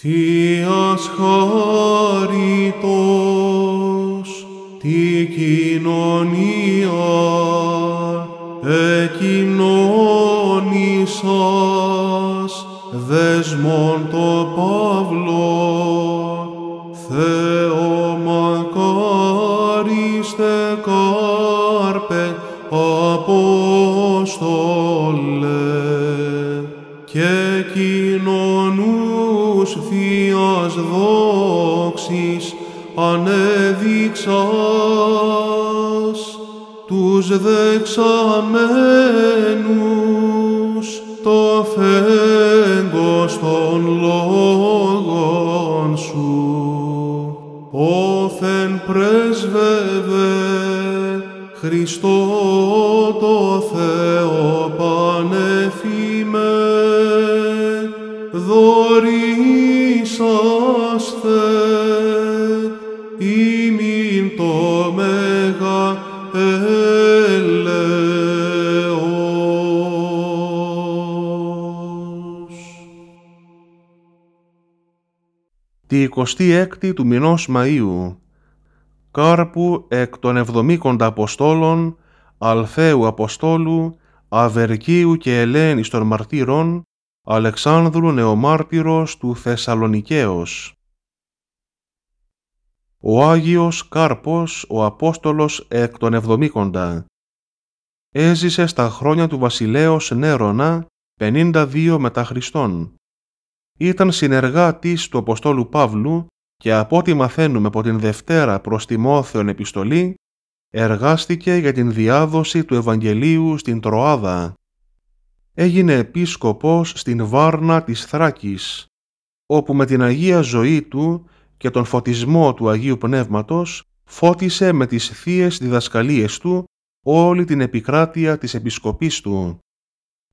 Θείας χαριτός τη κοινωνία εκοινώνησας δεσμόν το Παύλο Θεό μακάριστε κάρπε Απόστολε και κοινωνού θείας δόξης ανέδειξας τους δεξαμένους το φέγγος των λόγων σου όθεν πρεσβεύε Χριστό το Θεό δωρήσαστε ημιν το μεγα ελεός. Τη 26η του μηνός Μαΐου, κάρπου εκ των εβδομήκοντα Αποστόλων, Αλφαίου Αποστόλου, Αβερκίου και Ελένης των Μαρτύρων, Αλεξάνδρου Νεομάρτυρος του Θεσσαλονικαίος. Ο Άγιος Κάρπος, ο Απόστολος εκ των Εβδομήκοντα. Έζησε στα χρόνια του βασιλέως Νέρονα, 52 μετά Χριστόν. Ήταν συνεργάτης του Αποστόλου Παύλου και από ό,τι μαθαίνουμε από την Δευτέρα προς Μόθεον επιστολή, εργάστηκε για την διάδοση του Ευαγγελίου στην Τροάδα έγινε επίσκοπος στην Βάρνα της Θράκης, όπου με την Αγία ζωή του και τον φωτισμό του Αγίου Πνεύματος φώτισε με τις θείες διδασκαλίες του όλη την επικράτεια της επισκοπής του.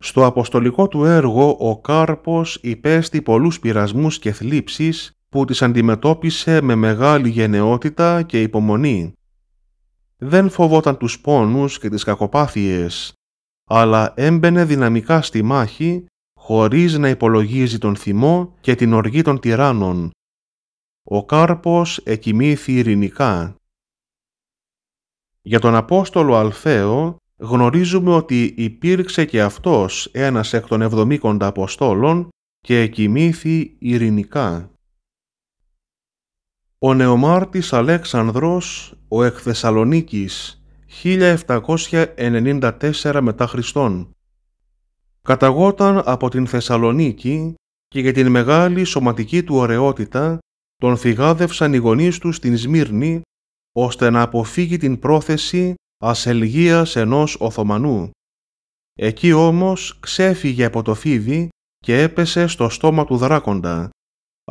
Στο αποστολικό του έργο ο Κάρπος υπέστη πολλούς πειρασμούς και θλίψεις που τις αντιμετώπισε με μεγάλη γενναιότητα και υπομονή. Δεν φοβόταν τους πόνους και τις κακοπάθειες, αλλά έμπαινε δυναμικά στη μάχη χωρίς να υπολογίζει τον θυμό και την οργή των τυράννων. Ο κάρπος εκοιμήθη ειρηνικά. Για τον Απόστολο Αλφαίο γνωρίζουμε ότι υπήρξε και αυτός ένας εκ των εβδομήκοντα Αποστόλων και εκοιμήθη ειρηνικά. Ο νεομάρτης Αλέξανδρος, ο εκ 1794 μετά Χριστόν. Καταγόταν από την Θεσσαλονίκη και για την μεγάλη σωματική του ωραιότητα τον θυγάδευσαν οι γονείς του στην Σμύρνη ώστε να αποφύγει την πρόθεση ασελγίας ενός Οθωμανού. Εκεί όμως ξέφυγε από το φίδι και έπεσε στο στόμα του δράκοντα,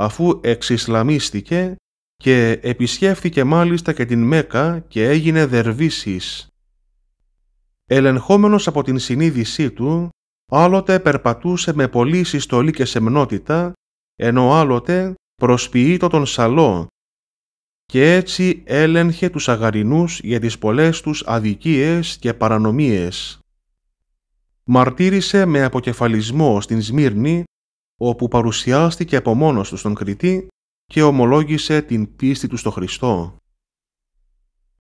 αφού εξισλαμίστηκε και επισκέφθηκε μάλιστα και την Μέκα και έγινε δερβίσης. Ελεγχόμενος από την συνείδησή του, άλλοτε περπατούσε με πολλή συστολή και σεμνότητα, ενώ άλλοτε προσποιείτο τον σαλό και έτσι έλεγχε τους αγαρινούς για τις πολλές τους αδικίες και παρανομίες. Μαρτύρησε με αποκεφαλισμό στην Σμύρνη, όπου παρουσιάστηκε από μόνος του στον Κριτή και ομολόγησε την πίστη του στο Χριστό.